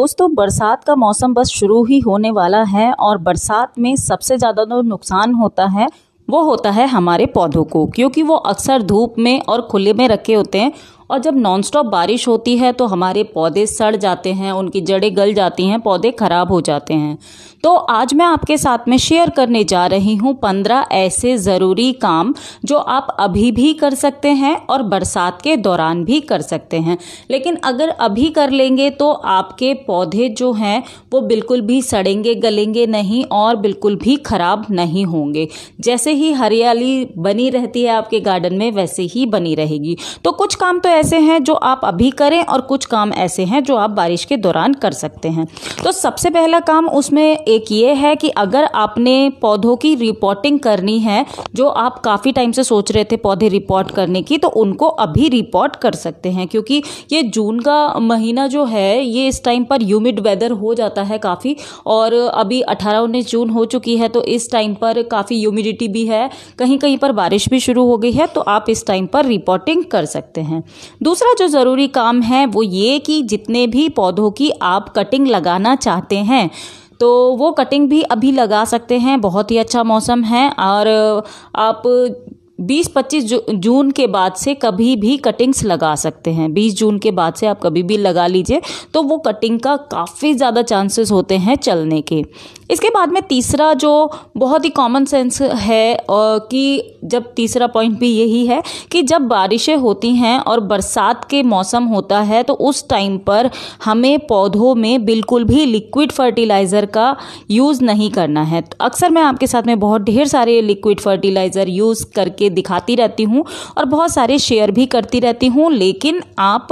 दोस्तों बरसात का मौसम बस शुरू ही होने वाला है और बरसात में सबसे ज़्यादा जो नुकसान होता है वो होता है हमारे पौधों को क्योंकि वो अक्सर धूप में और खुले में रखे होते हैं और जब नॉन स्टॉप बारिश होती है तो हमारे पौधे सड़ जाते हैं उनकी जड़ें गल जाती हैं पौधे ख़राब हो जाते हैं तो आज मैं आपके साथ में शेयर करने जा रही हूँ पंद्रह ऐसे ज़रूरी काम जो आप अभी भी कर सकते हैं और बरसात के दौरान भी कर सकते हैं लेकिन अगर अभी कर लेंगे तो आपके पौधे जो हैं वो बिल्कुल भी सड़ेंगे गलेंगे नहीं और बिल्कुल भी ख़राब नहीं होंगे जैसे ही हरियाली बनी रहती है आपके गार्डन में वैसे ही बनी रहेगी तो कुछ काम तो ऐसे हैं जो आप अभी करें और कुछ काम ऐसे हैं जो आप बारिश के दौरान कर सकते हैं तो सबसे पहला काम उसमें एक ये है कि अगर आपने पौधों की रिपोर्टिंग करनी है जो आप काफ़ी टाइम से सोच रहे थे पौधे रिपोर्ट करने की तो उनको अभी रिपोर्ट कर सकते हैं क्योंकि ये जून का महीना जो है ये इस टाइम पर ह्यूमिड वेदर हो जाता है काफ़ी और अभी अठारह उन्नीस जून हो चुकी है तो इस टाइम पर काफ़ी ह्यूमिडिटी भी है कहीं कहीं पर बारिश भी शुरू हो गई है तो आप इस टाइम पर रिपोर्टिंग कर सकते हैं दूसरा जो ज़रूरी काम है वो ये कि जितने भी पौधों की आप कटिंग लगाना चाहते हैं तो वो कटिंग भी अभी लगा सकते हैं बहुत ही अच्छा मौसम है और आप 20-25 जू, जून के बाद से कभी भी कटिंग्स लगा सकते हैं 20 जून के बाद से आप कभी भी लगा लीजिए तो वो कटिंग का काफ़ी ज़्यादा चांसेस होते हैं चलने के इसके बाद में तीसरा जो बहुत ही कॉमन सेंस है कि जब तीसरा पॉइंट भी यही है कि जब बारिशें होती हैं और बरसात के मौसम होता है तो उस टाइम पर हमें पौधों में बिल्कुल भी लिक्विड फर्टिलाइज़र का यूज़ नहीं करना है तो अक्सर मैं आपके साथ में बहुत ढेर सारे लिक्विड फर्टिलाइज़र यूज़ करके दिखाती रहती हूँ और बहुत सारे शेयर भी करती रहती हूँ लेकिन आप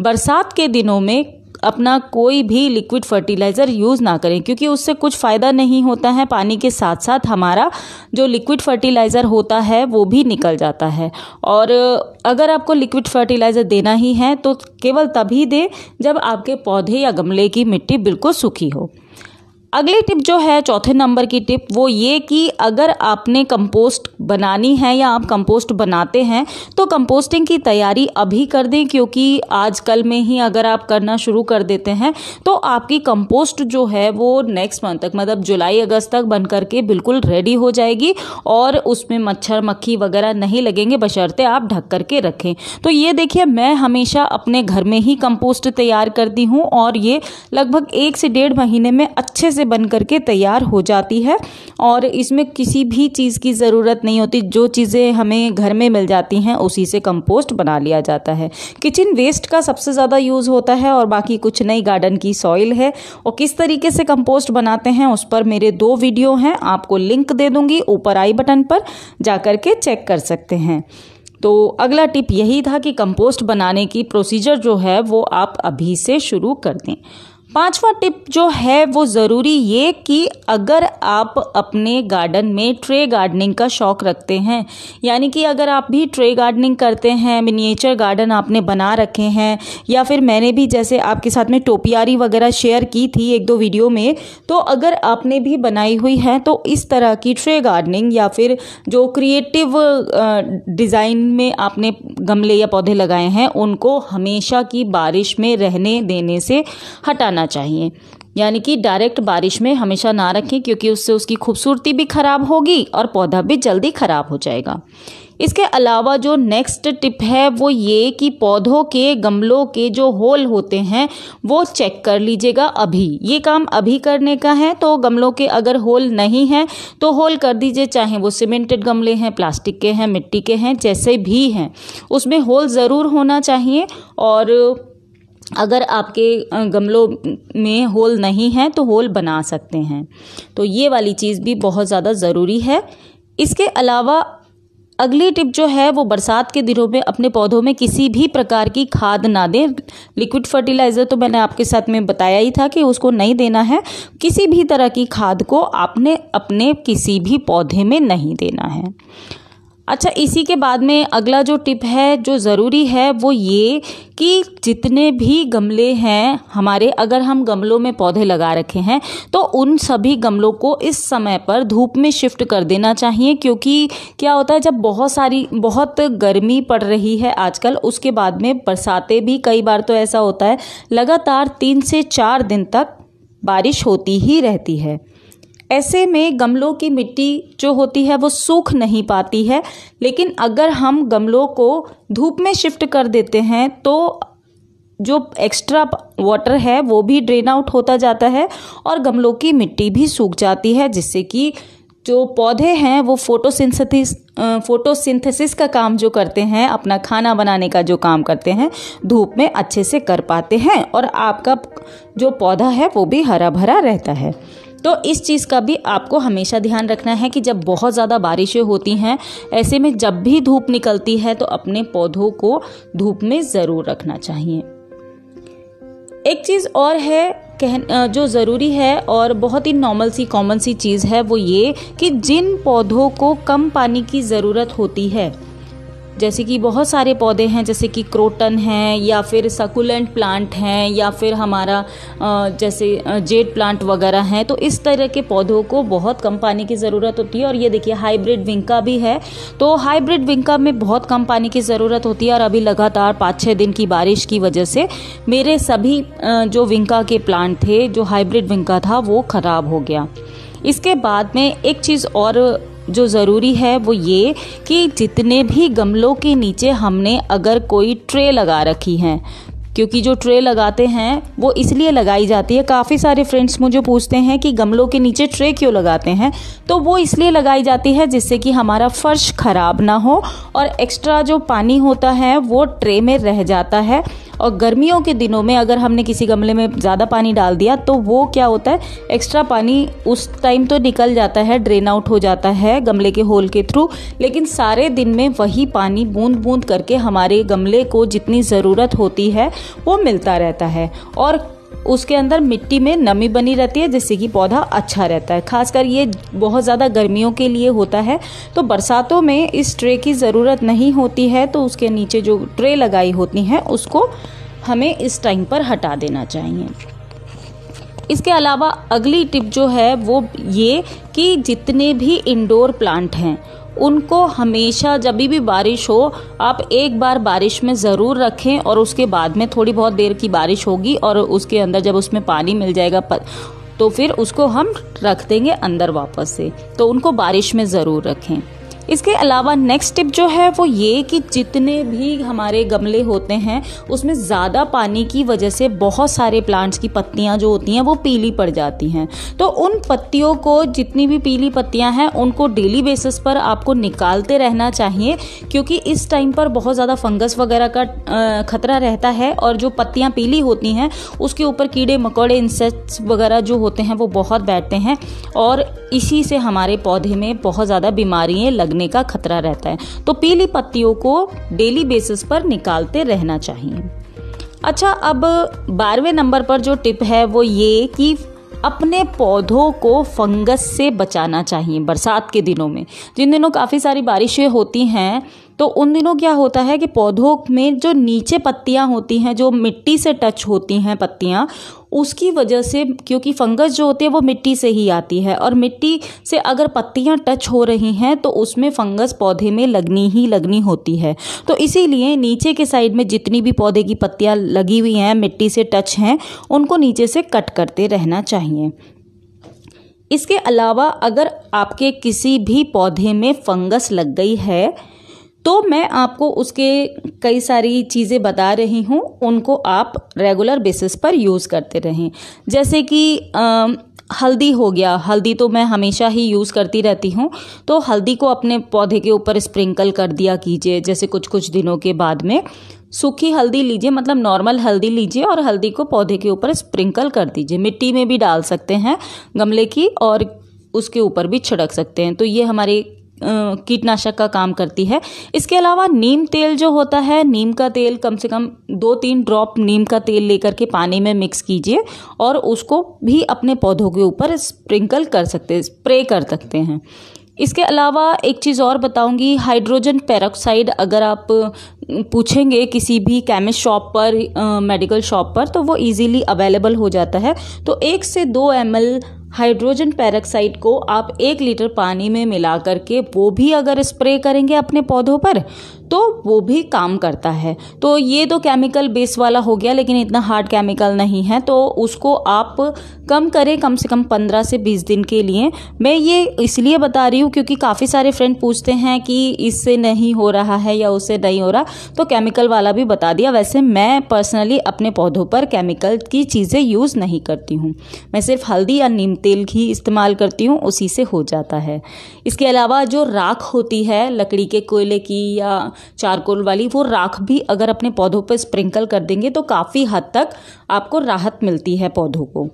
बरसात के दिनों में अपना कोई भी लिक्विड फर्टिलाइज़र यूज़ ना करें क्योंकि उससे कुछ फ़ायदा नहीं होता है पानी के साथ साथ हमारा जो लिक्विड फर्टिलाइज़र होता है वो भी निकल जाता है और अगर आपको लिक्विड फर्टिलाइज़र देना ही है तो केवल तभी दें जब आपके पौधे या गमले की मिट्टी बिल्कुल सूखी हो अगली टिप जो है चौथे नंबर की टिप वो ये कि अगर आपने कंपोस्ट बनानी है या आप कंपोस्ट बनाते हैं तो कंपोस्टिंग की तैयारी अभी कर दें क्योंकि आजकल में ही अगर आप करना शुरू कर देते हैं तो आपकी कंपोस्ट जो है वो नेक्स्ट मंथ तक मतलब जुलाई अगस्त तक बन करके बिल्कुल रेडी हो जाएगी और उसमें मच्छर मक्खी वगैरह नहीं लगेंगे बशर्ते आप ढक करके रखें तो ये देखिए मैं हमेशा अपने घर में ही कंपोस्ट तैयार करती हूँ और ये लगभग एक से डेढ़ महीने में अच्छे से से बन करके तैयार हो जाती है और इसमें किसी भी चीज़ की ज़रूरत नहीं होती जो चीज़ें हमें घर में मिल जाती हैं उसी से कंपोस्ट बना लिया जाता है किचन वेस्ट का सबसे ज़्यादा यूज़ होता है और बाकी कुछ नई गार्डन की सॉइल है और किस तरीके से कंपोस्ट बनाते हैं उस पर मेरे दो वीडियो हैं आपको लिंक दे दूँगी ऊपर आई बटन पर जा करके चेक कर सकते हैं तो अगला टिप यही था कि कंपोस्ट बनाने की प्रोसीजर जो है वो आप अभी से शुरू कर दें पांचवा टिप जो है वो ज़रूरी ये कि अगर आप अपने गार्डन में ट्रे गार्डनिंग का शौक़ रखते हैं यानी कि अगर आप भी ट्रे गार्डनिंग करते हैं मिनिएचर गार्डन आपने बना रखे हैं या फिर मैंने भी जैसे आपके साथ में टोपियारी वगैरह शेयर की थी एक दो वीडियो में तो अगर आपने भी बनाई हुई है तो इस तरह की ट्रे गार्डनिंग या फिर जो क्रिएटिव डिज़ाइन में आपने गमले या पौधे लगाए हैं उनको हमेशा की बारिश में रहने देने से हटाना करना चाहिए यानी कि डायरेक्ट बारिश में हमेशा ना रखें क्योंकि उससे उसकी खूबसूरती भी ख़राब होगी और पौधा भी जल्दी ख़राब हो जाएगा इसके अलावा जो नेक्स्ट टिप है वो ये कि पौधों के गमलों के जो होल होते हैं वो चेक कर लीजिएगा अभी ये काम अभी करने का है तो गमलों के अगर होल नहीं हैं तो होल कर दीजिए चाहे वो सीमेंटेड गमले हैं प्लास्टिक के हैं मिट्टी के हैं जैसे भी हैं उसमें होल ज़रूर होना चाहिए और अगर आपके गमलों में होल नहीं है तो होल बना सकते हैं तो ये वाली चीज़ भी बहुत ज़्यादा ज़रूरी है इसके अलावा अगली टिप जो है वो बरसात के दिनों में अपने पौधों में किसी भी प्रकार की खाद ना दें लिक्विड फर्टिलाइज़र तो मैंने आपके साथ में बताया ही था कि उसको नहीं देना है किसी भी तरह की खाद को आपने अपने किसी भी पौधे में नहीं देना है अच्छा इसी के बाद में अगला जो टिप है जो ज़रूरी है वो ये कि जितने भी गमले हैं हमारे अगर हम गमलों में पौधे लगा रखे हैं तो उन सभी गमलों को इस समय पर धूप में शिफ्ट कर देना चाहिए क्योंकि क्या होता है जब बहुत सारी बहुत गर्मी पड़ रही है आजकल उसके बाद में बरसातें भी कई बार तो ऐसा होता है लगातार तीन से चार दिन तक बारिश होती ही रहती है ऐसे में गमलों की मिट्टी जो होती है वो सूख नहीं पाती है लेकिन अगर हम गमलों को धूप में शिफ्ट कर देते हैं तो जो एक्स्ट्रा वाटर है वो भी ड्रेन आउट होता जाता है और गमलों की मिट्टी भी सूख जाती है जिससे कि जो पौधे हैं वो फोटोसिंथेसिस फोटोसिंथेसिस का काम जो करते हैं अपना खाना बनाने का जो काम करते हैं धूप में अच्छे से कर पाते हैं और आपका जो पौधा है वो भी हरा भरा रहता है तो इस चीज़ का भी आपको हमेशा ध्यान रखना है कि जब बहुत ज़्यादा बारिशें होती हैं ऐसे में जब भी धूप निकलती है तो अपने पौधों को धूप में ज़रूर रखना चाहिए एक चीज़ और है कह जो ज़रूरी है और बहुत ही नॉर्मल सी कॉमन सी चीज़ है वो ये कि जिन पौधों को कम पानी की ज़रूरत होती है जैसे कि बहुत सारे पौधे हैं जैसे कि क्रोटन है या फिर सकुलेंट प्लांट हैं या फिर हमारा जैसे जेड प्लांट वगैरह हैं तो इस तरह के पौधों को बहुत कम पानी की ज़रूरत होती है और ये देखिए हाइब्रिड विंका भी है तो हाइब्रिड विंका में बहुत कम पानी की ज़रूरत होती है और अभी लगातार पाँच छः दिन की बारिश की वजह से मेरे सभी जो विंका के प्लांट थे जो हाइब्रिड विंका था वो ख़राब हो गया इसके बाद में एक चीज़ और जो ज़रूरी है वो ये कि जितने भी गमलों के नीचे हमने अगर कोई ट्रे लगा रखी हैं क्योंकि जो ट्रे लगाते हैं वो इसलिए लगाई जाती है काफ़ी सारे फ्रेंड्स मुझे पूछते हैं कि गमलों के नीचे ट्रे क्यों लगाते हैं तो वो इसलिए लगाई जाती है जिससे कि हमारा फर्श ख़राब ना हो और एक्स्ट्रा जो पानी होता है वो ट्रे में रह जाता है और गर्मियों के दिनों में अगर हमने किसी गमले में ज़्यादा पानी डाल दिया तो वो क्या होता है एक्स्ट्रा पानी उस टाइम तो निकल जाता है ड्रेन आउट हो जाता है गमले के होल के थ्रू लेकिन सारे दिन में वही पानी बूंद बूंद करके हमारे गमले को जितनी ज़रूरत होती है वो मिलता रहता है और उसके अंदर मिट्टी में नमी बनी रहती है जिससे कि पौधा अच्छा रहता है खासकर ये बहुत ज़्यादा गर्मियों के लिए होता है तो बरसातों में इस ट्रे की ज़रूरत नहीं होती है तो उसके नीचे जो ट्रे लगाई होती है उसको हमें इस टाइम पर हटा देना चाहिए इसके अलावा अगली टिप जो है वो ये कि जितने भी इंडोर प्लांट हैं उनको हमेशा जब भी बारिश हो आप एक बार बारिश में ज़रूर रखें और उसके बाद में थोड़ी बहुत देर की बारिश होगी और उसके अंदर जब उसमें पानी मिल जाएगा पर तो फिर उसको हम रख देंगे अंदर वापस से तो उनको बारिश में ज़रूर रखें इसके अलावा नेक्स्ट टिप जो है वो ये कि जितने भी हमारे गमले होते हैं उसमें ज़्यादा पानी की वजह से बहुत सारे प्लांट्स की पत्तियाँ जो होती हैं वो पीली पड़ जाती हैं तो उन पत्तियों को जितनी भी पीली पत्तियाँ हैं उनको डेली बेसिस पर आपको निकालते रहना चाहिए क्योंकि इस टाइम पर बहुत ज़्यादा फंगस वगैरह का खतरा रहता है और जो पत्तियाँ पीली होती हैं उसके ऊपर कीड़े मकोड़े इंसेक्ट्स वगैरह जो होते हैं वो बहुत बैठते हैं और इसी से हमारे पौधे में बहुत ज़्यादा बीमारियाँ लग लगने का खतरा रहता है तो पीली पत्तियों को डेली बेसिस पर निकालते रहना चाहिए अच्छा अब बारहवें नंबर पर जो टिप है वो ये कि अपने पौधों को फंगस से बचाना चाहिए बरसात के दिनों में जिन दिनों काफ़ी सारी बारिशें होती हैं तो उन दिनों क्या होता है कि पौधों में जो नीचे पत्तियां होती हैं जो मिट्टी से टच होती हैं पत्तियां उसकी वजह से क्योंकि फंगस जो होती है वो मिट्टी से ही आती है और मिट्टी से अगर पत्तियां टच हो रही हैं तो उसमें फंगस पौधे में लगनी ही लगनी होती है तो इसीलिए नीचे के साइड में जितनी भी पौधे की पत्तियां लगी हुई हैं मिट्टी से टच हैं उनको नीचे से कट करते रहना चाहिए इसके अलावा अगर आपके किसी भी पौधे में फंगस लग गई है तो मैं आपको उसके कई सारी चीज़ें बता रही हूँ उनको आप रेगुलर बेसिस पर यूज़ करते रहें जैसे कि हल्दी हो गया हल्दी तो मैं हमेशा ही यूज़ करती रहती हूँ तो हल्दी को अपने पौधे के ऊपर स्प्रिंकल कर दिया कीजिए जैसे कुछ कुछ दिनों के बाद में सूखी हल्दी लीजिए मतलब नॉर्मल हल्दी लीजिए और हल्दी को पौधे के ऊपर स्प्रिंकल कर दीजिए मिट्टी में भी डाल सकते हैं गमले की और उसके ऊपर भी छिड़क सकते हैं तो ये हमारे कीटनाशक का काम करती है इसके अलावा नीम तेल जो होता है नीम का तेल कम से कम दो तीन ड्रॉप नीम का तेल लेकर के पानी में मिक्स कीजिए और उसको भी अपने पौधों के ऊपर स्प्रिंकल कर सकते हैं स्प्रे कर सकते हैं इसके अलावा एक चीज़ और बताऊंगी हाइड्रोजन पेरोक्साइड अगर आप पूछेंगे किसी भी केमिस्ट शॉप पर मेडिकल शॉप पर तो वो इजीली अवेलेबल हो जाता है तो एक से दो एम हाइड्रोजन पेरोक्साइड को आप एक लीटर पानी में मिला करके वो भी अगर स्प्रे करेंगे अपने पौधों पर तो वो भी काम करता है तो ये तो केमिकल बेस वाला हो गया लेकिन इतना हार्ड केमिकल नहीं है तो उसको आप कम करें कम से कम पंद्रह से बीस दिन के लिए मैं ये इसलिए बता रही हूँ क्योंकि काफ़ी सारे फ्रेंड पूछते हैं कि इससे नहीं हो रहा है या उससे नहीं हो रहा तो केमिकल वाला भी बता दिया वैसे मैं पर्सनली अपने पौधों पर केमिकल की चीज़ें यूज़ नहीं करती हूँ मैं सिर्फ हल्दी या नीम तेल घी इस्तेमाल करती हूँ उसी से हो जाता है इसके अलावा जो राख होती है लकड़ी के कोयले की या चारकोल वाली वो राख भी अगर अपने पौधों पर स्प्रिंकल कर देंगे तो काफ़ी हद तक आपको राहत मिलती है पौधों को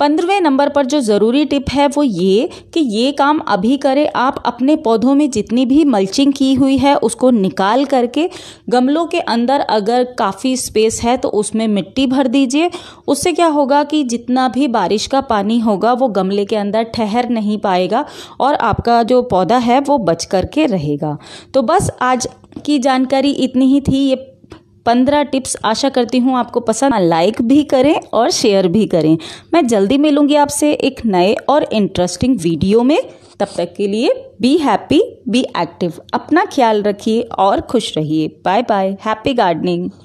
पंद्रहवें नंबर पर जो ज़रूरी टिप है वो ये कि ये काम अभी करें आप अपने पौधों में जितनी भी मल्चिंग की हुई है उसको निकाल करके गमलों के अंदर अगर काफ़ी स्पेस है तो उसमें मिट्टी भर दीजिए उससे क्या होगा कि जितना भी बारिश का पानी होगा वो गमले के अंदर ठहर नहीं पाएगा और आपका जो पौधा है वो बच करके रहेगा तो बस आज की जानकारी इतनी ही थी ये पंद्रह टिप्स आशा करती हूँ आपको पसंद लाइक भी करें और शेयर भी करें मैं जल्दी मिलूंगी आपसे एक नए और इंटरेस्टिंग वीडियो में तब तक के लिए बी हैप्पी बी एक्टिव अपना ख्याल रखिए और खुश रहिए बाय बाय हैप्पी गार्डनिंग